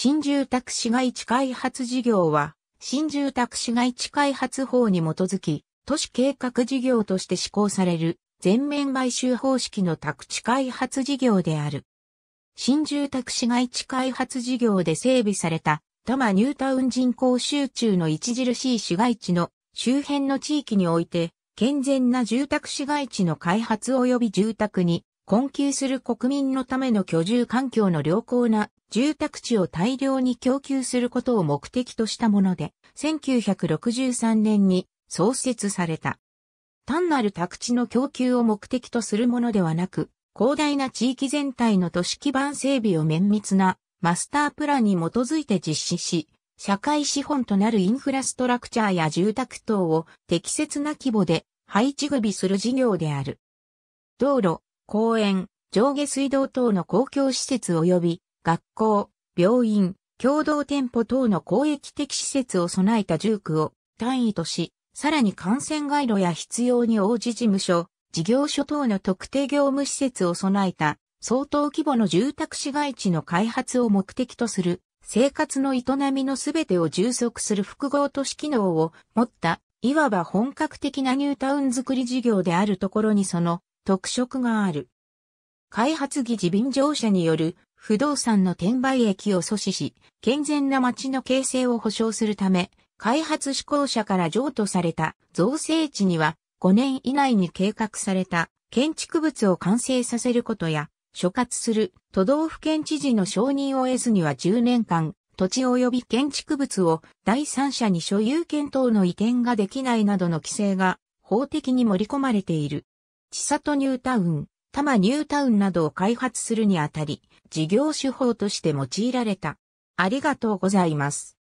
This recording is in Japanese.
新住宅市街地開発事業は、新住宅市街地開発法に基づき、都市計画事業として施行される、全面買収方式の宅地開発事業である。新住宅市街地開発事業で整備された、多摩ニュータウン人口集中の著しい市街地の周辺の地域において、健全な住宅市街地の開発及び住宅に困窮する国民のための居住環境の良好な住宅地を大量に供給することを目的としたもので、1963年に創設された。単なる宅地の供給を目的とするものではなく、広大な地域全体の都市基盤整備を綿密なマスタープランに基づいて実施し、社会資本となるインフラストラクチャーや住宅等を適切な規模で配置組する事業である。道路、公園、上下水道等の公共施設及び学校、病院、共同店舗等の公益的施設を備えた住区を単位とし、さらに感染街路や必要に応じ事務所、事業所等の特定業務施設を備えた相当規模の住宅市街地の開発を目的とする生活の営みのすべてを充足する複合都市機能を持ったいわば本格的なニュータウンづくり事業であるところにその特色がある。開発議事便乗者による不動産の転売益を阻止し、健全な街の形成を保障するため、開発志向者から譲渡された造成地には5年以内に計画された建築物を完成させることや、所轄する都道府県知事の承認を得ずには10年間、土地及び建築物を第三者に所有権等の移転ができないなどの規制が法的に盛り込まれている。千里ニュータウン、多摩ニュータウンなどを開発するにあたり、事業手法として用いられた。ありがとうございます。